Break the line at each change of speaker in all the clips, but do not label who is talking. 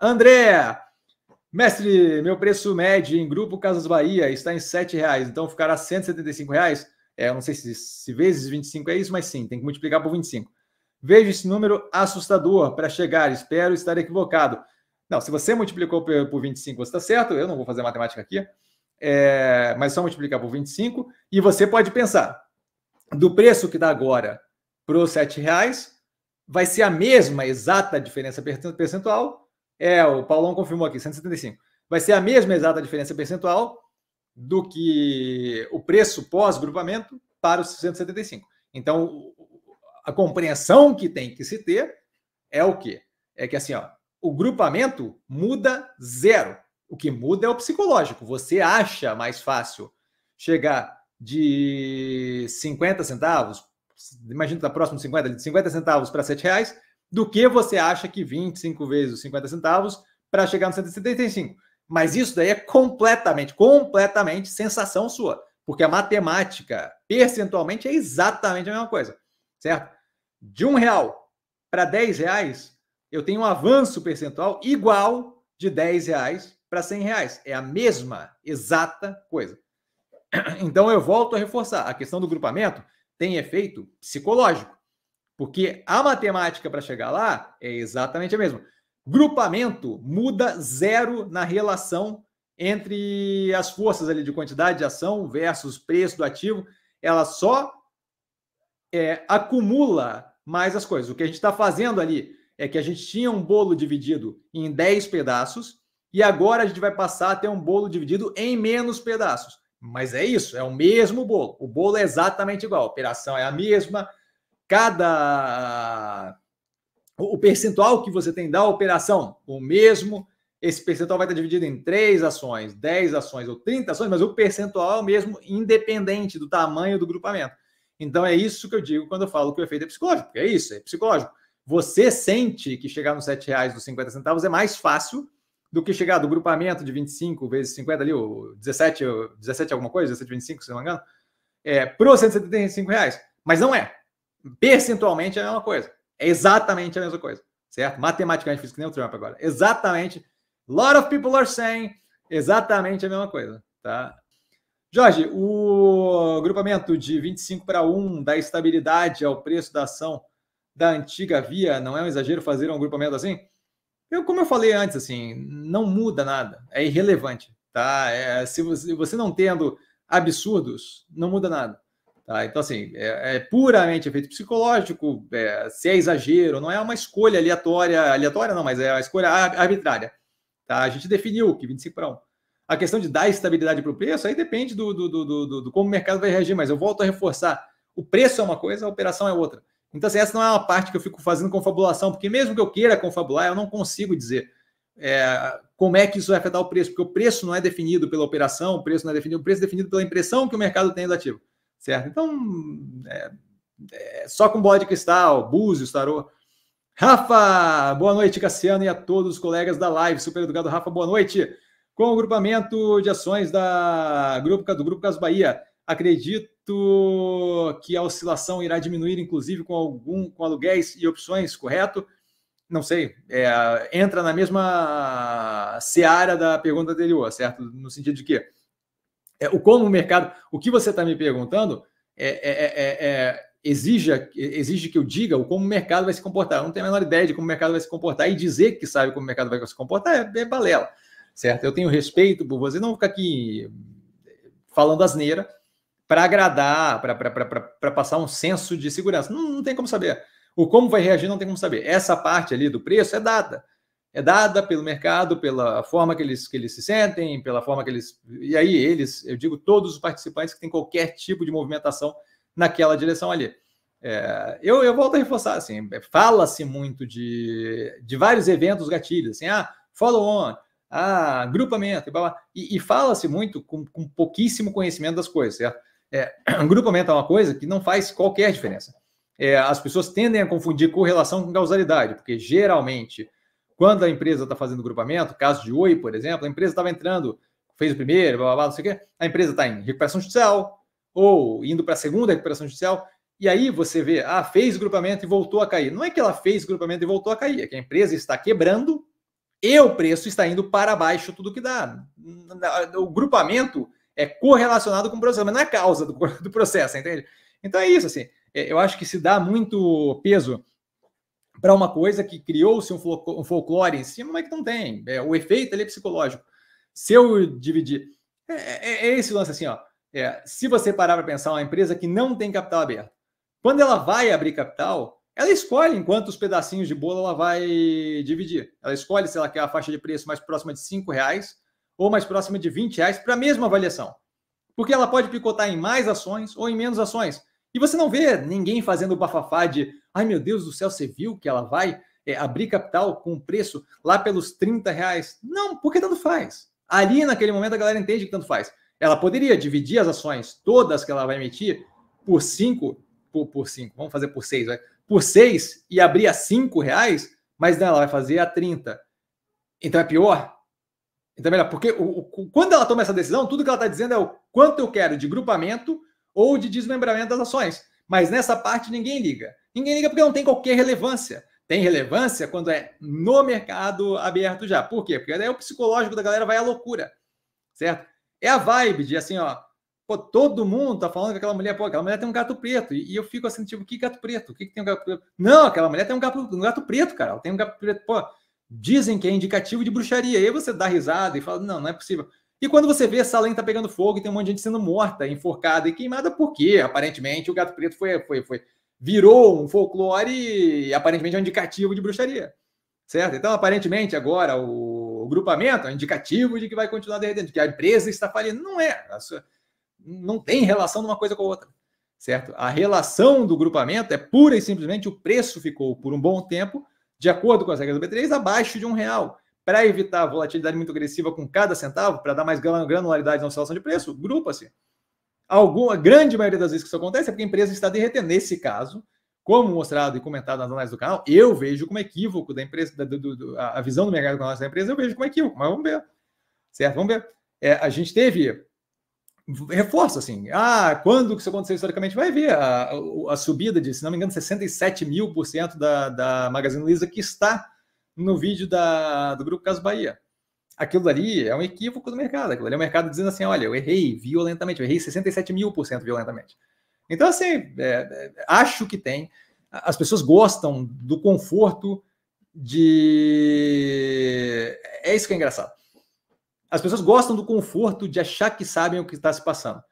André, mestre, meu preço médio em Grupo Casas Bahia está em R$ reais, então ficará R$ 175,00. Reais. É, eu não sei se, se vezes 25 é isso, mas sim, tem que multiplicar por 25. Vejo esse número assustador para chegar, espero estar equivocado. Não, se você multiplicou por 25, você está certo, eu não vou fazer matemática aqui, é, mas só multiplicar por 25, e você pode pensar, do preço que dá agora para os R$ reais, vai ser a mesma exata diferença percentual é, o Paulão confirmou aqui, 175. Vai ser a mesma exata diferença percentual do que o preço pós-grupamento para os 175. Então, a compreensão que tem que se ter é o quê? É que assim, ó, o grupamento muda zero. O que muda é o psicológico. Você acha mais fácil chegar de 50 centavos, imagina que está próximo de 50, de 50 centavos para 7 reais, do que você acha que 25 vezes os 50 centavos para chegar no 175. Mas isso daí é completamente, completamente sensação sua, porque a matemática percentualmente é exatamente a mesma coisa, certo? De um real para 10 reais, eu tenho um avanço percentual igual de 10 reais para 100 reais. É a mesma, exata coisa. Então eu volto a reforçar, a questão do grupamento tem efeito psicológico. Porque a matemática para chegar lá é exatamente a mesma. Grupamento muda zero na relação entre as forças ali de quantidade de ação versus preço do ativo. Ela só é, acumula mais as coisas. O que a gente está fazendo ali é que a gente tinha um bolo dividido em 10 pedaços e agora a gente vai passar a ter um bolo dividido em menos pedaços. Mas é isso, é o mesmo bolo. O bolo é exatamente igual. A operação é a mesma, cada o percentual que você tem da operação, o mesmo. Esse percentual vai estar dividido em 3 ações, 10 ações ou 30 ações, mas o percentual é o mesmo, independente do tamanho do grupamento. Então é isso que eu digo quando eu falo que o efeito é psicológico, é isso, é psicológico. Você sente que chegar nos R$ centavos é mais fácil do que chegar do grupamento de 25 vezes 50 ali, o 17, 17 alguma coisa, 17,25, se não me engano, é, para os 175 reais. Mas não é percentualmente é a mesma coisa. É exatamente a mesma coisa, certo? Matematicamente, fiz que nem o Trump agora. Exatamente. Lot of people are saying exatamente a mesma coisa, tá? Jorge, o agrupamento de 25 para 1 da estabilidade ao preço da ação da antiga via, não é um exagero fazer um agrupamento assim? Eu, como eu falei antes, assim, não muda nada, é irrelevante, tá? É, se você, você não tendo absurdos, não muda nada. Tá? Então, assim, é, é puramente efeito psicológico, é, se é exagero, não é uma escolha aleatória, aleatória não, mas é uma escolha arbitrária. Tá? A gente definiu que 25 para 1. A questão de dar estabilidade para o preço, aí depende do, do, do, do, do como o mercado vai reagir, mas eu volto a reforçar. O preço é uma coisa, a operação é outra. Então, assim, essa não é uma parte que eu fico fazendo confabulação, porque mesmo que eu queira confabular, eu não consigo dizer é, como é que isso vai afetar o preço, porque o preço não é definido pela operação, o preço não é definido, o preço é definido pela impressão que o mercado tem do ativo certo? Então, é, é, só com bola de cristal, búzios, tarô. Rafa, boa noite, Cassiano, e a todos os colegas da live. Super educado, Rafa, boa noite. Com o agrupamento de ações da grupo, do Grupo Caso Bahia, acredito que a oscilação irá diminuir, inclusive com algum com aluguéis e opções, correto? Não sei, é, entra na mesma seara da pergunta anterior, certo? No sentido de que é, o como o mercado. O que você está me perguntando é, é, é, é, é exige, exige que eu diga o como o mercado vai se comportar. Eu não tenho a menor ideia de como o mercado vai se comportar e dizer que sabe como o mercado vai se comportar é, balela, certo? Eu tenho respeito por você, não ficar aqui falando asneira para agradar, para passar um senso de segurança. Não, não tem como saber. O como vai reagir não tem como saber. Essa parte ali do preço é dada é dada pelo mercado, pela forma que eles, que eles se sentem, pela forma que eles. E aí, eles, eu digo todos os participantes que têm qualquer tipo de movimentação naquela direção ali. É, eu, eu volto a reforçar, assim, é, fala-se muito de, de vários eventos gatilhos, assim, ah, follow-on, ah, agrupamento, e, e fala-se muito com, com, pouquíssimo conhecimento das coisas, certo? É, agrupamento é uma coisa que não faz qualquer diferença. É, as pessoas tendem a confundir correlação com causalidade, porque geralmente quando a empresa está fazendo grupamento, caso de Oi, por exemplo, a empresa estava entrando, fez o primeiro, blá, blá, blá, não sei o quê, a empresa está em recuperação judicial, ou indo para a segunda recuperação judicial, e aí você vê, ah, fez grupamento e voltou a cair. Não é que ela fez grupamento e voltou a cair, é que a empresa está quebrando e o preço está indo para baixo tudo que dá. O grupamento é correlacionado com o processo, mas não é causa do, do processo, entende? Então é isso, assim, é, eu acho que se dá muito peso para uma coisa que criou-se um, um, folclore em cima, mas que não tem. É, o efeito ali é psicológico. Se eu dividir. É, é, é, é esse lance assim, ó. É, se você parar para pensar uma empresa que não tem capital aberto, quando ela vai abrir capital, ela escolhe em quantos pedacinhos de bolo ela vai dividir. Ela escolhe se ela quer é a faixa de preço mais próxima de R$ reais ou mais próxima de R$ reais para a mesma avaliação. Porque ela pode picotar em mais ações ou em menos ações. E você não vê ninguém fazendo bafafá de Ai, meu Deus do céu, você viu que ela vai é, abrir capital com preço lá pelos 30 reais? Não, porque tanto faz. Ali, naquele momento, a galera entende que tanto faz. Ela poderia dividir as ações todas que ela vai emitir por 5, por, por cinco, vamos fazer por 6, por 6 e abrir a 5 reais, mas não, né, ela vai fazer a 30. Então é pior? Então é melhor, porque o, o, quando ela toma essa decisão, tudo que ela está dizendo é o quanto eu quero de grupamento ou de desmembramento das ações. Mas nessa parte ninguém liga. Ninguém liga porque não tem qualquer relevância. Tem relevância quando é no mercado aberto já. Por quê? Porque daí o psicológico da galera vai à loucura, certo? É a vibe de assim, ó, pô, todo mundo tá falando que aquela mulher, pô, aquela mulher tem um gato preto. E, eu fico assim, tipo, que gato preto? O que, que tem um gato preto? Não, aquela mulher tem um gato, um gato preto, cara. Ela tem um gato preto, pô. Dizem que é indicativo de bruxaria. E aí você dá risada e fala, não, não é possível. E quando você vê Salem tá pegando fogo e tem um monte de gente sendo morta, enforcada e queimada, porque aparentemente o gato preto foi, foi, foi virou um folclore aparentemente um indicativo de bruxaria, certo? Então, aparentemente, agora o, o grupamento é um indicativo de que vai continuar derretendo, de que a empresa está falindo. Não é, sua, não tem relação de uma coisa com a outra, certo? A relação do grupamento é pura e simplesmente o preço ficou por um bom tempo, de acordo com as regras do B3, abaixo de um real. Para evitar a volatilidade muito agressiva com cada centavo, para dar mais granularidade na oscilação de preço, grupa-se. Alguma grande maioria das vezes que isso acontece é porque a empresa está derretendo. Nesse caso, como mostrado e comentado nas análises do canal, eu vejo como equívoco da empresa, da, do, do, a visão do mercado econômico da empresa, eu vejo como equívoco, mas vamos ver. Certo? Vamos ver. É, a gente teve. reforço assim. Ah, quando que isso aconteceu historicamente? Vai ver a, a, subida de, se não me engano, 67 mil por cento da, da Magazine Luiza que está no vídeo da, do Grupo Caso Bahia aquilo ali é um equívoco do mercado. Aquilo ali é o um mercado dizendo assim: olha, eu errei violentamente, eu errei 67 mil por cento violentamente. Então, assim, é, é acho que tem. As pessoas gostam do conforto de. É isso que é engraçado. As pessoas gostam do conforto de achar que sabem o que está se passando.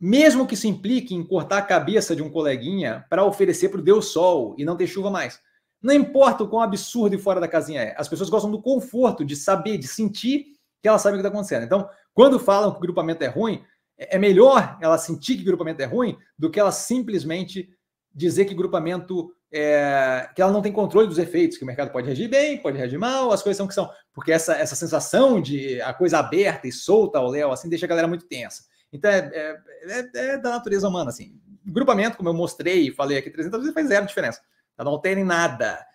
Mesmo que se implique em cortar a cabeça de um coleguinha para oferecer para o Deus Sol e não ter chuva mais. Não importa o quão absurdo e fora da casinha é, as pessoas gostam do conforto de saber, de sentir que elas sabem o que está acontecendo. Então, quando falam que o grupamento é ruim, é, é melhor ela sentir que o grupamento é ruim do que ela simplesmente dizer que o grupamento é, que ela não tem controle dos efeitos, que o mercado pode reagir bem, pode reagir mal, as coisas são que são. Porque essa, essa sensação de a coisa aberta e solta ao Léo, assim, deixa a galera muito tensa. Então, é, é, é, é, da natureza humana, assim. Grupamento, como eu mostrei e falei aqui 300 vezes, faz zero diferença. Então não alterem nada.